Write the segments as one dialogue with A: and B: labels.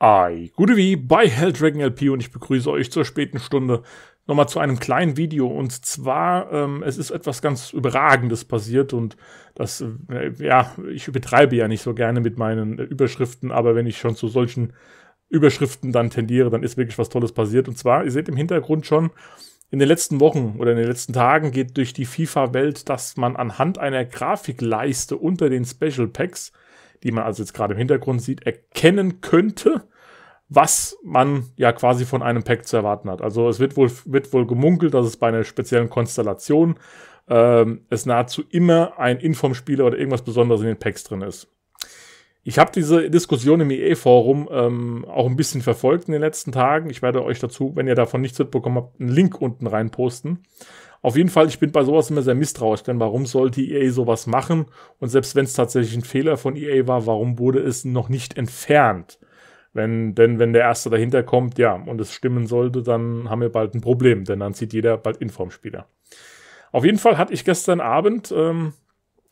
A: Ei, gute wie bei Helldragon LP und ich begrüße euch zur späten Stunde nochmal zu einem kleinen Video. Und zwar, ähm, es ist etwas ganz Überragendes passiert und das, äh, ja, ich übertreibe ja nicht so gerne mit meinen äh, Überschriften, aber wenn ich schon zu solchen Überschriften dann tendiere, dann ist wirklich was Tolles passiert. Und zwar, ihr seht im Hintergrund schon, in den letzten Wochen oder in den letzten Tagen geht durch die FIFA-Welt, dass man anhand einer Grafikleiste unter den Special Packs die man also jetzt gerade im Hintergrund sieht, erkennen könnte, was man ja quasi von einem Pack zu erwarten hat. Also es wird wohl, wird wohl gemunkelt, dass es bei einer speziellen Konstellation ähm, es nahezu immer ein Informspieler oder irgendwas Besonderes in den Packs drin ist. Ich habe diese Diskussion im EA-Forum ähm, auch ein bisschen verfolgt in den letzten Tagen. Ich werde euch dazu, wenn ihr davon nichts mitbekommen habt, einen Link unten rein posten. Auf jeden Fall, ich bin bei sowas immer sehr misstrauisch, denn warum sollte EA sowas machen? Und selbst wenn es tatsächlich ein Fehler von EA war, warum wurde es noch nicht entfernt? Wenn, denn wenn der Erste dahinter kommt, ja, und es stimmen sollte, dann haben wir bald ein Problem, denn dann zieht jeder bald Informspieler. Auf jeden Fall hatte ich gestern Abend ähm,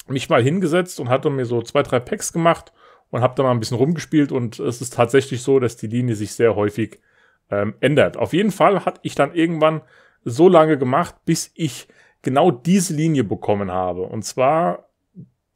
A: mich mal hingesetzt und hatte mir so zwei, drei Packs gemacht und habe da mal ein bisschen rumgespielt und es ist tatsächlich so, dass die Linie sich sehr häufig ähm, ändert. Auf jeden Fall hatte ich dann irgendwann so lange gemacht, bis ich genau diese Linie bekommen habe. Und zwar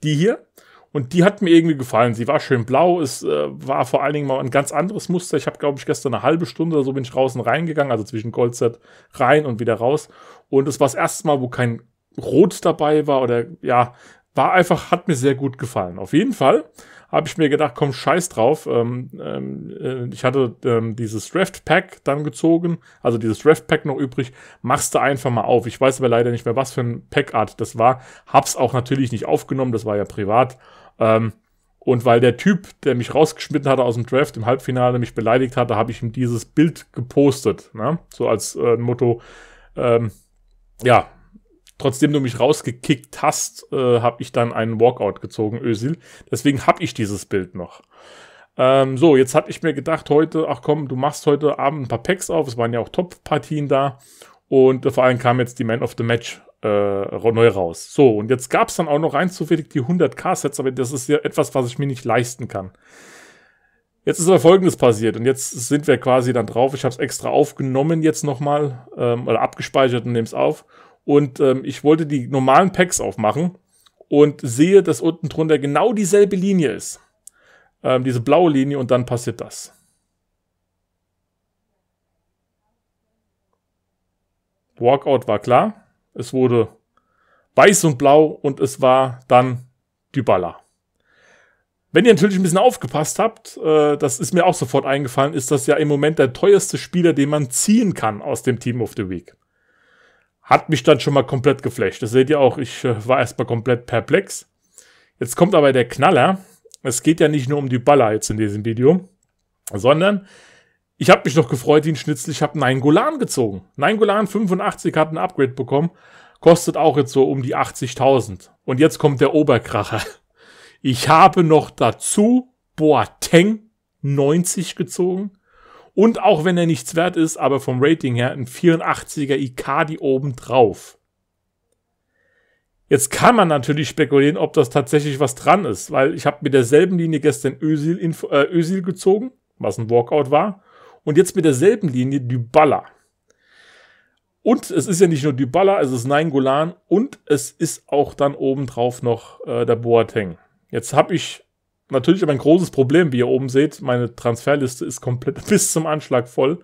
A: die hier. Und die hat mir irgendwie gefallen. Sie war schön blau. Es äh, war vor allen Dingen mal ein ganz anderes Muster. Ich habe, glaube ich, gestern eine halbe Stunde oder so bin ich raus und reingegangen, also zwischen Goldset rein und wieder raus. Und es war das erste Mal, wo kein Rot dabei war oder ja, war einfach, hat mir sehr gut gefallen. Auf jeden Fall habe ich mir gedacht, komm, scheiß drauf. Ähm, ähm, äh, ich hatte ähm, dieses Draft-Pack dann gezogen, also dieses Draft-Pack noch übrig, machst du einfach mal auf. Ich weiß aber leider nicht mehr, was für ein Packart das war. Hab's auch natürlich nicht aufgenommen, das war ja privat. Ähm, und weil der Typ, der mich rausgeschmitten hatte aus dem Draft im Halbfinale, mich beleidigt hatte, habe ich ihm dieses Bild gepostet. Ne? So als äh, Motto, ähm, ja, trotzdem du mich rausgekickt hast, äh, habe ich dann einen Walkout gezogen, Ösil. Deswegen habe ich dieses Bild noch. Ähm, so, jetzt hatte ich mir gedacht heute, ach komm, du machst heute Abend ein paar Packs auf. Es waren ja auch Top-Partien da. Und äh, vor allem kam jetzt die Man of the Match äh, neu raus. So, und jetzt gab es dann auch noch rein zufällig die 100k-Sets, aber das ist ja etwas, was ich mir nicht leisten kann. Jetzt ist aber Folgendes passiert und jetzt sind wir quasi dann drauf. Ich habe es extra aufgenommen jetzt nochmal ähm, oder abgespeichert und nehme es auf. Und ähm, ich wollte die normalen Packs aufmachen und sehe, dass unten drunter genau dieselbe Linie ist. Ähm, diese blaue Linie und dann passiert das. Walkout war klar. Es wurde weiß und blau und es war dann Dybala. Wenn ihr natürlich ein bisschen aufgepasst habt, äh, das ist mir auch sofort eingefallen, ist das ja im Moment der teuerste Spieler, den man ziehen kann aus dem Team of the Week hat mich dann schon mal komplett geflasht. Das seht ihr auch, ich äh, war erstmal komplett perplex. Jetzt kommt aber der Knaller. Es geht ja nicht nur um die Baller jetzt in diesem Video, sondern ich habe mich noch gefreut wie ein Schnitzel. Ich habe Golan gezogen. Nein Golan 85 hat ein Upgrade bekommen. Kostet auch jetzt so um die 80.000. Und jetzt kommt der Oberkracher. Ich habe noch dazu Boateng 90 gezogen. Und auch wenn er nichts wert ist, aber vom Rating her ein 84er Icardi obendrauf. Jetzt kann man natürlich spekulieren, ob das tatsächlich was dran ist, weil ich habe mit derselben Linie gestern Özil, äh, Özil gezogen, was ein Walkout war, und jetzt mit derselben Linie Dybala. Und es ist ja nicht nur Dybala, es ist Nein Golan und es ist auch dann obendrauf noch äh, der Boateng. Jetzt habe ich natürlich aber ein großes Problem, wie ihr oben seht. Meine Transferliste ist komplett bis zum Anschlag voll.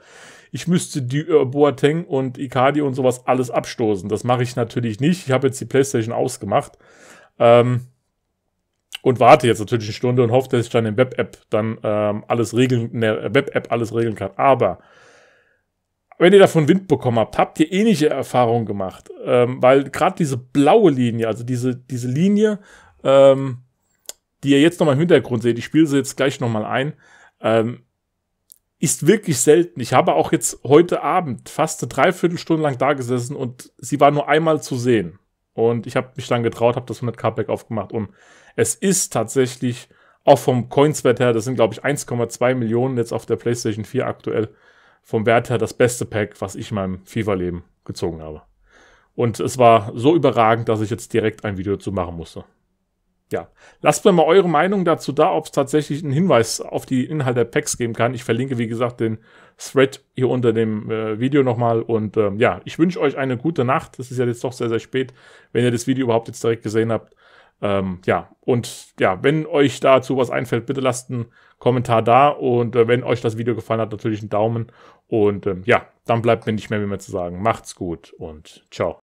A: Ich müsste die äh, Boateng und Icardi und sowas alles abstoßen. Das mache ich natürlich nicht. Ich habe jetzt die Playstation ausgemacht. Ähm, und warte jetzt natürlich eine Stunde und hoffe, dass ich dann in Web-App dann ähm, alles regeln, in der Web-App alles regeln kann. Aber wenn ihr davon Wind bekommen habt, habt ihr ähnliche Erfahrungen gemacht. Ähm, weil gerade diese blaue Linie, also diese, diese Linie, ähm, die ihr jetzt nochmal im Hintergrund seht, ich spiele sie jetzt gleich nochmal ein, ähm, ist wirklich selten. Ich habe auch jetzt heute Abend fast eine Dreiviertelstunde lang da gesessen und sie war nur einmal zu sehen. Und ich habe mich dann getraut, habe das 100k-Pack aufgemacht und es ist tatsächlich auch vom Coins-Wert her, das sind glaube ich 1,2 Millionen jetzt auf der PlayStation 4 aktuell, vom Wert her das beste Pack, was ich in meinem FIFA-Leben gezogen habe. Und es war so überragend, dass ich jetzt direkt ein Video dazu machen musste ja, lasst mir mal eure Meinung dazu da, ob es tatsächlich einen Hinweis auf die Inhalte der Packs geben kann. Ich verlinke, wie gesagt, den Thread hier unter dem äh, Video nochmal. Und ähm, ja, ich wünsche euch eine gute Nacht. Es ist ja jetzt doch sehr, sehr spät, wenn ihr das Video überhaupt jetzt direkt gesehen habt. Ähm, ja, und ja, wenn euch dazu was einfällt, bitte lasst einen Kommentar da. Und äh, wenn euch das Video gefallen hat, natürlich einen Daumen. Und ähm, ja, dann bleibt mir nicht mehr, wie mehr zu sagen. Macht's gut und ciao.